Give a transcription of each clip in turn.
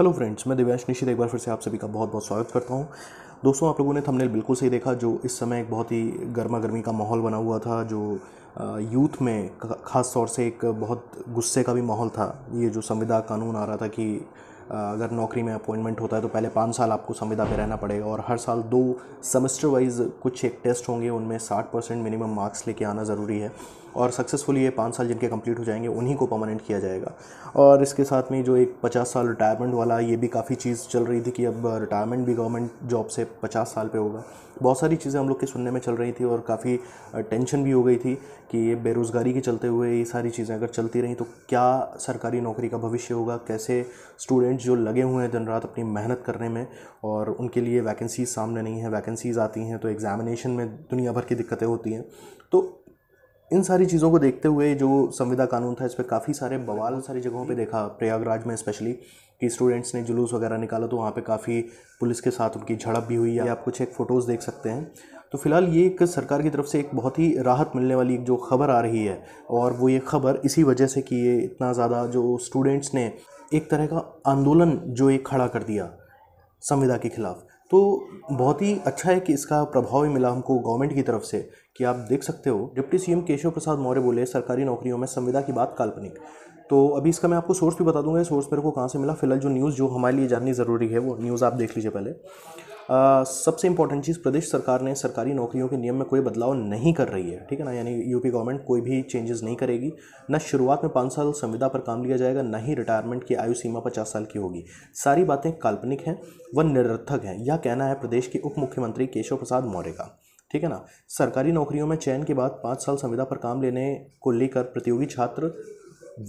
hello friends मैं दिव्यांश निश्चित एक बार फिर से आप सभी का बहुत बहुत स्वागत करता हूँ दोस्तों आप लोगों ने थंबनेल बिल्कुल सही देखा जो इस समय एक बहुत ही गर्मा गर्मी का माहौल बना हुआ था जो यूथ में ख़ास तौर से एक बहुत गुस्से का भी माहौल था ये जो संविदा कानून आ रहा था कि अगर नौकरी में अपॉइंटमेंट होता है तो पहले पाँच साल आपको संविदा पे रहना पड़ेगा और हर साल दो सेमेस्टर वाइज कुछ एक टेस्ट होंगे उनमें साठ परसेंट मिनिमम मार्क्स लेके आना ज़रूरी है और सक्सेसफुली ये पाँच साल जिनके कंप्लीट हो जाएंगे उन्हीं को परमानेंट किया जाएगा और इसके साथ में जो एक पचास साल रिटायरमेंट वाला ये भी काफ़ी चीज़ चल रही थी कि अब रिटायरमेंट भी गवर्नमेंट जॉब से पचास साल पर होगा बहुत सारी चीज़ें हम लोग के सुनने में चल रही थी और काफ़ी टेंशन भी हो गई थी कि ये बेरोज़गारी के चलते हुए ये सारी चीज़ें अगर चलती रहीं तो क्या सरकारी नौकरी का भविष्य होगा कैसे स्टूडेंट्स जो लगे हुए हैं दिन रात अपनी मेहनत करने में और उनके लिए वैकेंसीज़ सामने नहीं है वैकेंसीज़ आती हैं तो एग्ज़ामिनेशन में दुनिया भर की दिक्कतें होती हैं तो इन सारी चीज़ों को देखते हुए जो संविदा कानून था इस पर काफ़ी सारे बवाल सारी जगहों पे देखा प्रयागराज में स्पेशली कि स्टूडेंट्स ने जुलूस वगैरह निकाला तो वहाँ पे काफ़ी पुलिस के साथ उनकी झड़प भी हुई है आप कुछ एक फ़ोटोज़ देख सकते हैं तो फिलहाल ये एक सरकार की तरफ से एक बहुत ही राहत मिलने वाली एक जो खबर आ रही है और वो ये खबर इसी वजह से कि ये इतना ज़्यादा जो स्टूडेंट्स ने एक तरह का आंदोलन जो एक खड़ा कर दिया संविदा के खिलाफ तो बहुत ही अच्छा है कि इसका प्रभाव भी मिला हमको गवर्नमेंट की तरफ से कि आप देख सकते हो डिप्टी सीएम केशव प्रसाद मौर्य बोले सरकारी नौकरियों में संविदा की बात काल्पनिक तो अभी इसका मैं आपको सोर्स भी बता दूंगा सोर्स मेरे को कहाँ से मिला फिलहाल जो न्यूज़ जो हमारे लिए जाननी ज़रूरी है वो न्यूज़ आप देख लीजिए पहले सबसे इंपॉर्टेंट चीज़ प्रदेश सरकार ने सरकारी नौकरियों के नियम में कोई बदलाव नहीं कर रही है ठीक है ना यानी यूपी गवर्नमेंट कोई भी चेंजेस नहीं करेगी ना शुरुआत में पाँच साल संविदा पर काम लिया जाएगा ना ही रिटायरमेंट की आयु सीमा पचास साल की होगी सारी बातें काल्पनिक हैं व निरर्थक हैं यह कहना है प्रदेश के उप मुख्यमंत्री केशव प्रसाद मौर्य का ठीक है ना सरकारी नौकरियों में चयन के बाद पाँच साल संविदा पर काम लेने को लेकर प्रतियोगी छात्र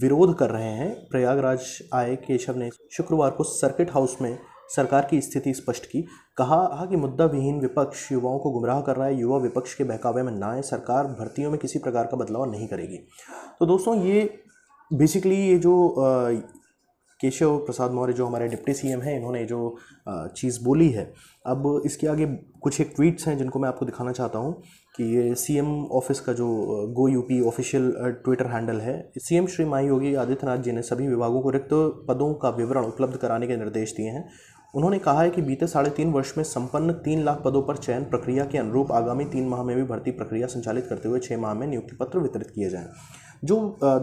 विरोध कर रहे हैं प्रयागराज आए केशव ने शुक्रवार को सर्किट हाउस में सरकार की स्थिति स्पष्ट की कहा कि मुद्दा विहीन विपक्ष युवाओं को गुमराह कर रहा है युवा विपक्ष के बहकावे में ना आए सरकार भर्तियों में किसी प्रकार का बदलाव नहीं करेगी तो दोस्तों ये बेसिकली ये जो केशव प्रसाद मौर्य जो हमारे डिप्टी सीएम हैं इन्होंने जो चीज़ बोली है अब इसके आगे कुछ एक ट्वीट्स हैं जिनको मैं आपको दिखाना चाहता हूँ कि ये सीएम ऑफिस का जो गो यूपी ऑफिशियल ट्विटर हैंडल है सीएम श्री माई योगी आदित्यनाथ जी ने सभी विभागों को रिक्त पदों का विवरण उपलब्ध कराने के निर्देश दिए हैं उन्होंने कहा है कि बीते साढ़े तीन वर्ष में संपन्न तीन लाख पदों पर चयन प्रक्रिया के अनुरूप आगामी तीन माह में भी भर्ती प्रक्रिया संचालित करते हुए छः माह में नियुक्ति पत्र वितरित किए जाएँ जो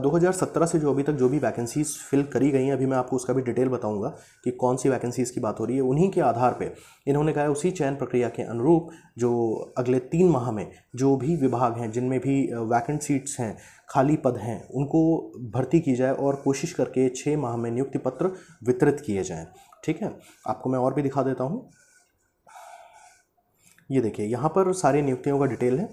2017 से जो अभी तक जो भी वैकेंसीज फिल करी गई हैं अभी मैं आपको उसका भी डिटेल बताऊंगा कि कौन सी वैकेंसीज़ की बात हो रही है उन्हीं के आधार पे इन्होंने कहा उसी चयन प्रक्रिया के अनुरूप जो अगले तीन माह में जो भी विभाग हैं जिनमें भी वैकेंट सीट्स हैं खाली पद हैं उनको भर्ती की जाए और कोशिश करके छः माह में नियुक्ति पत्र वितरित किए जाएँ ठीक है आपको मैं और भी दिखा देता हूँ ये देखिए यहाँ पर सारी नियुक्तियों का डिटेल है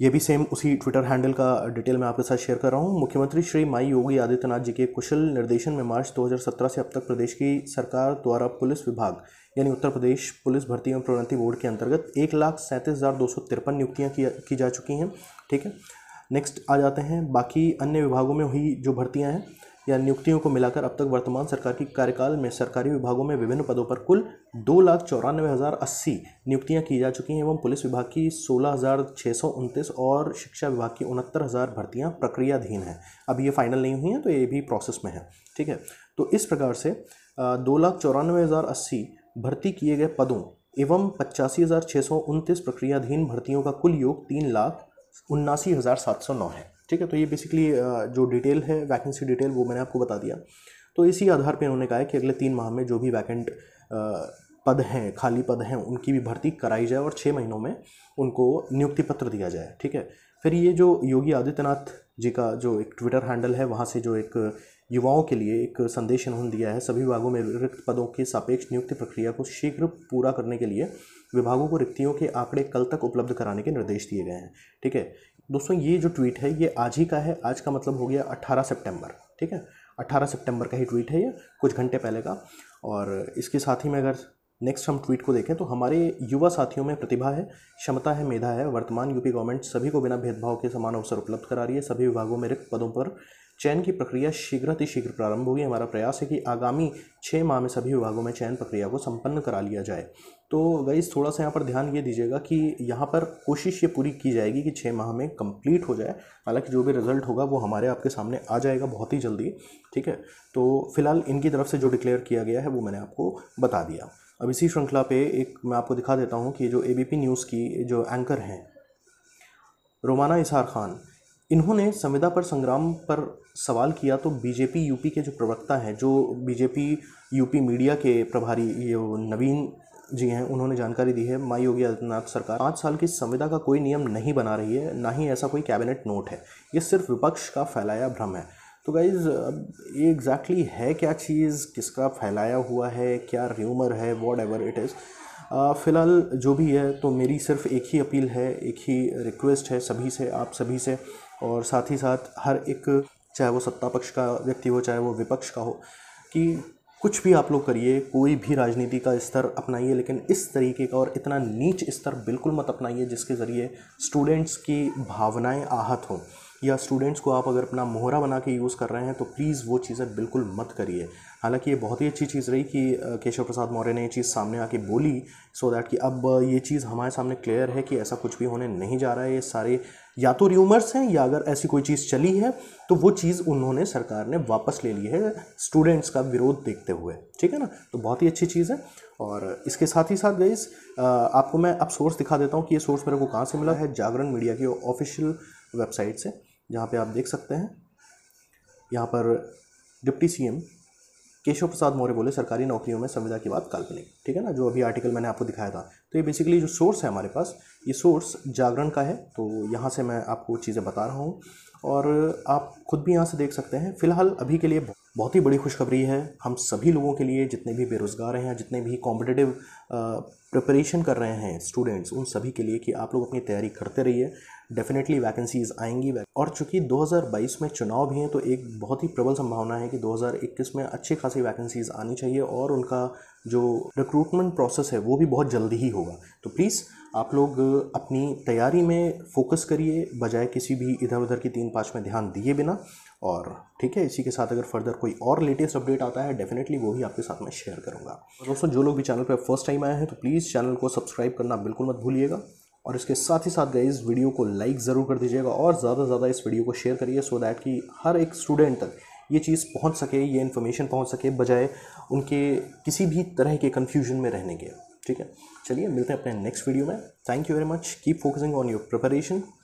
ये भी सेम उसी ट्विटर हैंडल का डिटेल मैं आपके साथ शेयर कर रहा हूँ मुख्यमंत्री श्री माई योगी आदित्यनाथ जी के कुशल निर्देशन में मार्च 2017 से अब तक प्रदेश की सरकार द्वारा पुलिस विभाग यानी उत्तर प्रदेश पुलिस भर्ती एवं प्रोन्नति बोर्ड के अंतर्गत एक लाख सैंतीस हज़ार दो सौ तिरपन नियुक्तियाँ की जा चुकी हैं ठीक है नेक्स्ट आ जाते हैं बाकी अन्य विभागों में हुई जो भर्तियाँ हैं या नियुक्तियों को मिलाकर अब तक वर्तमान सरकार के कार्यकाल में सरकारी विभागों में विभिन्न पदों पर कुल दो लाख चौरानवे हज़ार अस्सी नियुक्तियाँ की जा चुकी हैं एवं पुलिस विभाग की सोलह हज़ार छः सौ उनतीस और शिक्षा विभाग की उनहत्तर हज़ार भर्तियाँ प्रक्रियाधीन हैं अब ये फाइनल नहीं हुई हैं तो ये भी प्रोसेस में है ठीक है तो इस प्रकार से दो लाख चौरानवे हज़ार अस्सी भर्ती किए गए पदों एवं पचासी हज़ार छः सौ उनतीस प्रक्रियाधीन भर्तियों का कुल योग तीन लाख उन्नासी हज़ार सात सौ नौ है ठीक है तो ये बेसिकली जो डिटेल है वैकेंसी डिटेल वो मैंने आपको बता दिया तो इसी आधार पर इन्होंने कहा है कि अगले तीन माह में जो भी वैकेंट पद हैं खाली पद हैं उनकी भी भर्ती कराई जाए और छः महीनों में उनको नियुक्ति पत्र दिया जाए ठीक है फिर ये जो योगी आदित्यनाथ जी का जो एक ट्विटर हैंडल है वहाँ से जो एक युवाओं के लिए एक संदेश इन्होंने दिया है सभी विभागों में रिक्त पदों की सापेक्ष नियुक्ति प्रक्रिया को शीघ्र पूरा करने के लिए विभागों को रिक्तियों के आंकड़े कल तक उपलब्ध कराने के निर्देश दिए गए हैं ठीक है दोस्तों ये जो ट्वीट है ये आज ही का है आज का मतलब हो गया 18 सितंबर ठीक है 18 सितंबर का ही ट्वीट है ये कुछ घंटे पहले का और इसके साथ ही में अगर नेक्स्ट हम ट्वीट को देखें तो हमारे युवा साथियों में प्रतिभा है क्षमता है मेधा है वर्तमान यूपी गवर्नमेंट सभी को बिना भेदभाव के समान अवसर उपलब्ध करा रही है सभी विभागों में रिक्त पदों पर चयन की प्रक्रिया शीघ्र प्रारंभ होगी हमारा प्रयास है कि आगामी छः माह में सभी विभागों में चयन प्रक्रिया को संपन्न करा लिया जाए तो गईस थोड़ा सा यहाँ पर ध्यान ये दीजिएगा कि यहाँ पर कोशिश ये पूरी की जाएगी कि छः माह में कंप्लीट हो जाए हालांकि जो भी रिजल्ट होगा वो हमारे आपके सामने आ जाएगा बहुत ही जल्दी ठीक है तो फिलहाल इनकी तरफ से जो डिक्लेयर किया गया है वो मैंने आपको बता दिया अब इसी श्रृंखला पे एक मैं आपको दिखा देता हूँ कि जो ए न्यूज़ की जो एंकर हैं रोमाना इसहार खान इन्होंने संविदा पर संग्राम पर सवाल किया तो बीजेपी यूपी के जो प्रवक्ता हैं जो बीजेपी यूपी मीडिया के प्रभारी ये नवीन जी हैं उन्होंने जानकारी दी है माई योगी आदित्यनाथ सरकार पाँच साल की संविदा का कोई नियम नहीं बना रही है ना ही ऐसा कोई कैबिनेट नोट है ये सिर्फ विपक्ष का फैलाया भ्रम है तो गाइज अब ये एग्जैक्टली exactly है क्या चीज़ किसका फैलाया हुआ है क्या र्यूमर है वॉट एवर इट इज़ फ़िलहाल जो भी है तो मेरी सिर्फ एक ही अपील है एक ही रिक्वेस्ट है सभी से आप सभी से और साथ ही साथ हर एक चाहे वो सत्ता पक्ष का व्यक्ति हो चाहे वो विपक्ष का हो कि कुछ भी आप लोग करिए कोई भी राजनीति का स्तर अपनाइए लेकिन इस तरीके का और इतना नीच स्तर बिल्कुल मत अपनाइए जिसके ज़रिए स्टूडेंट्स की भावनाएं आहत हों या स्टूडेंट्स को आप अगर अपना मोहरा बना के यूज़ कर रहे हैं तो प्लीज़ वो चीज़ें बिल्कुल मत करिए हालांकि ये बहुत ही अच्छी चीज़ रही कि केशव प्रसाद मौर्य ने ये चीज़ सामने आके बोली सो so दैट कि अब ये चीज़ हमारे सामने क्लियर है कि ऐसा कुछ भी होने नहीं जा रहा है ये सारे या तो र्यूमर्स हैं या अगर ऐसी कोई चीज़ चली है तो वो चीज़ उन्होंने सरकार ने वापस ले ली है स्टूडेंट्स का विरोध देखते हुए ठीक है ना तो बहुत ही अच्छी चीज़ है और इसके साथ ही साथ गईस आपको मैं अब सोर्स दिखा देता हूँ कि ये सोर्स मेरे को कहाँ से मिला है जागरण मीडिया की ऑफिशियल वेबसाइट से जहाँ पे आप देख सकते हैं यहाँ पर डिप्टी सीएम केशव प्रसाद मौर्य बोले सरकारी नौकरियों में संविदा की बात काल्पनिक ठीक है ना जो अभी आर्टिकल मैंने आपको दिखाया था तो ये बेसिकली जो सोर्स है हमारे पास ये सोर्स जागरण का है तो यहाँ से मैं आपको चीज़ें बता रहा हूँ और आप खुद भी यहाँ से देख सकते हैं फिलहाल अभी के लिए बहुत ही बड़ी खुशखबरी है हम सभी लोगों के लिए जितने भी बेरोज़गार हैं जितने भी कॉम्पिटेटिव प्रिपरेशन कर रहे हैं स्टूडेंट्स उन सभी के लिए कि आप लोग अपनी तैयारी करते रहिए डेफिनेटली वैकेंसीज आएंगी और चूंकि 2022 में चुनाव भी हैं तो एक बहुत ही प्रबल संभावना है कि 2021 में अच्छी खासी वैकेंसीज आनी चाहिए और उनका जो रिक्रूटमेंट प्रोसेस है वो भी बहुत जल्दी ही होगा तो प्लीज़ आप लोग अपनी तैयारी में फोकस करिए बजाय किसी भी इधर उधर की तीन पाँच में ध्यान दिए बिना और ठीक है इसी के साथ अगर फर्दर कोई और लेटेस्ट अपडेट आता है डेफिनेटली वो भी आपके साथ में शेयर करूँगा और दोस्तों जो लोग भी चैनल पर फर्स्ट टाइम आए हैं तो प्लीज़ चैनल को सब्सक्राइब करना बिल्कुल मत भूलिएगा और इसके साथ ही साथ गए इस वीडियो को लाइक ज़रूर कर दीजिएगा और ज़्यादा से ज़्यादा इस वीडियो को शेयर करिए सो दैट कि हर एक स्टूडेंट तक ये चीज़ पहुंच सके ये इन्फॉर्मेशन पहुंच सके बजाय उनके किसी भी तरह के कन्फ्यूजन में रहने के ठीक है चलिए मिलते हैं अपने नेक्स्ट वीडियो में thank you very much keep focusing on your preparation